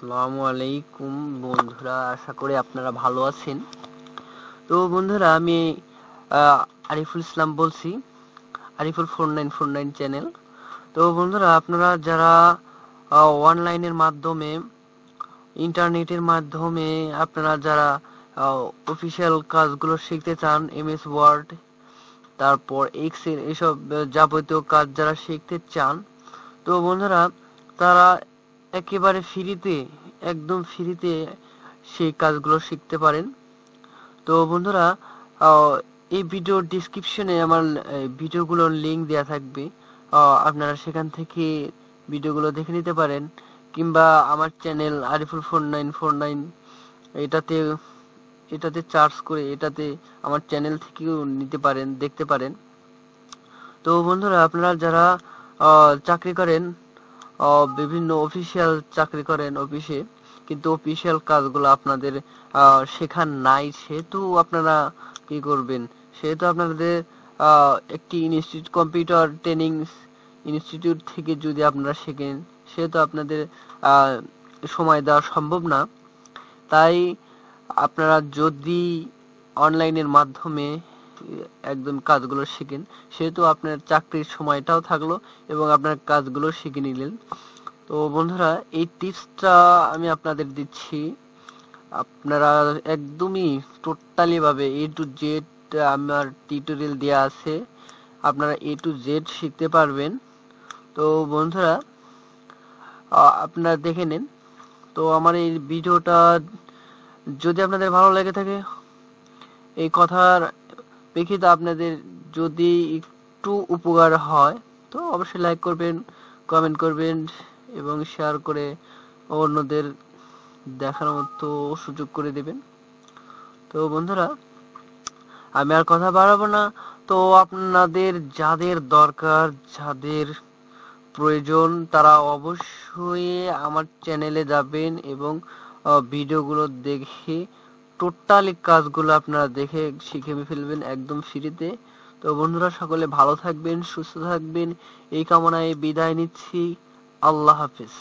আসসালামু আলাইকুম বন্ধুরা আশা করি আপনারা ভালো আছেন তো বন্ধুরা আমি আরিফুল ইসলাম বলছি Ariful four nine four nine channel তো বন্ধুরা আপনারা যারা অনলাইনের মাধ্যমে ইন্টারনেটের মাধ্যমে আপনারা যারা অফিসিয়াল কাজগুলো শিখতে চান এমএস ওয়ার্ড তারপর এক্সেল এসব যাবতীয় কাজ যারা শিখতে চান তো বন্ধুরা তারা একেবারে ফ্রিতে একদম ফ্রিতে সেই কাজগুলো শিখতে পারেন তো বন্ধুরা এই ভিডিও ডিসক্রিপশনে আমার ভিডিওগুলোর লিঙ্ক দেওয়া থাকবে আপনারা সেখান থেকে ভিডিওগুলো দেখে নিতে পারেন কিংবা আমার channel Ariful four nine four nine এটাতে এটাতে চার্জ করে এটাতে আমার চ্যানেল থেকেও নিতে পারেন দেখতে পারেন তো বন্ধুরা আপনারা যারা চাকরি করেন বিভিন্ন অফিসিয়াল চাকরি করেন অফিসে কিন্তু অফিসিয়াল কাজগুলো আপনাদের শেখার নাই সেহেতু আপনারা কি করবেন সেহেতু আপনাদের একটি ইনস্টিটিউট কম্পিউটার ট্রেনিং ইনস্টিটিউট থেকে যদি আপনারা শেখেন সেহেতু আপনাদের সময় দেওয়া সম্ভব না তাই আপনারা যদি অনলাইনের মাধ্যমে একজন কাজগুলো শিখেন সেহেতু আপনার চাকরির সময়টাও থাকলো এবং আপনার কাজগুলো শিখে নিলেন তো বন্ধুরা এই টিপসটা আমি আপনাদের দিচ্ছি আপনারা একদমই টোটালি ভাবে এ টু জেড আমার টিউটোরিয়াল দেওয়া আছে আপনারা এ টু জেড শিখতে পারবেন তো বন্ধুরা আপনারা দেখে নিন তো আমার এই ভিডিওটা যদি আপনাদের ভালো লেগে থাকে এই কথার প্রেক্ষিতে আপনাদের যদি একটু উপকার হয় তো অবশ্যই লাইক করবেন কমেন্ট করবেন এবং শেয়ার করে অন্যদের দেখার মতো সুযোগ করে দেবেন তো বন্ধুরা আমি আর কথা বাড়াবো না তো আপনাদের যাদের দরকার যাদের প্রয়োজন তারা অবশ্যই আমার চ্যানেলে যাবেন এবং ভিডিওগুলো দেখে টোটালি কাজগুলো আপনারা দেখে শিখে ফেলবেন একদম ফ্রিতে তো বন্ধুরা সকলে ভালো থাকবেন সুস্থ থাকবেন এই কামনায় বিদায় নিচ্ছি আল্লাহ হাফিজ